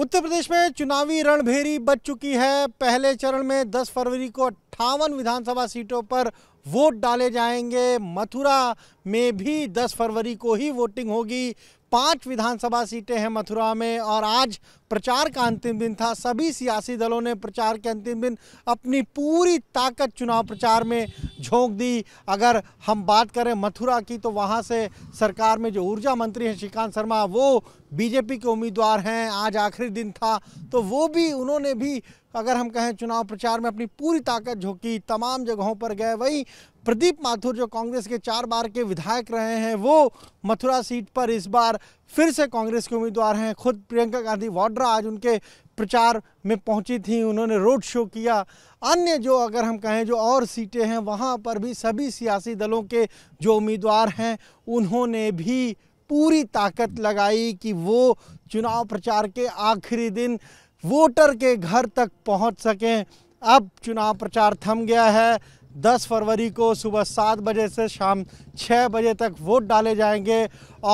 उत्तर प्रदेश में चुनावी रणभेरी बच चुकी है पहले चरण में 10 फरवरी को अट्ठावन विधानसभा सीटों पर वोट डाले जाएंगे मथुरा में भी 10 फरवरी को ही वोटिंग होगी पांच विधानसभा सीटें हैं मथुरा में और आज प्रचार का अंतिम दिन था सभी सियासी दलों ने प्रचार के अंतिम दिन अपनी पूरी ताकत चुनाव प्रचार में झोंक दी अगर हम बात करें मथुरा की तो वहाँ से सरकार में जो ऊर्जा मंत्री हैं श्रीकांत शर्मा वो बीजेपी के उम्मीदवार हैं आज आखिरी दिन था तो वो भी उन्होंने भी तो अगर हम कहें चुनाव प्रचार में अपनी पूरी ताकत झोंकी तमाम जगहों पर गए वहीं प्रदीप माथुर जो कांग्रेस के चार बार के विधायक रहे हैं वो मथुरा सीट पर इस बार फिर से कांग्रेस के उम्मीदवार हैं खुद प्रियंका गांधी वाड्रा आज उनके प्रचार में पहुंची थी उन्होंने रोड शो किया अन्य जो अगर हम कहें जो और सीटें हैं वहां पर भी सभी सियासी दलों के जो उम्मीदवार हैं उन्होंने भी पूरी ताकत लगाई कि वो चुनाव प्रचार के आखिरी दिन वोटर के घर तक पहुंच सकें अब चुनाव प्रचार थम गया है 10 फरवरी को सुबह सात बजे से शाम छः बजे तक वोट डाले जाएंगे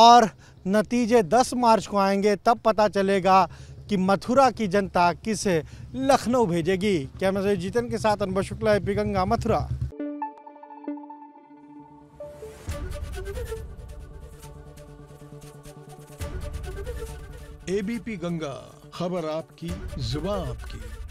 और नतीजे 10 मार्च को आएंगे तब पता चलेगा कि मथुरा की जनता किसे लखनऊ भेजेगी कैमरा जीतन के साथ अनुभव शुक्ला एपी गंगा मथुरा एबीपी गंगा खबर आपकी जुबा आपकी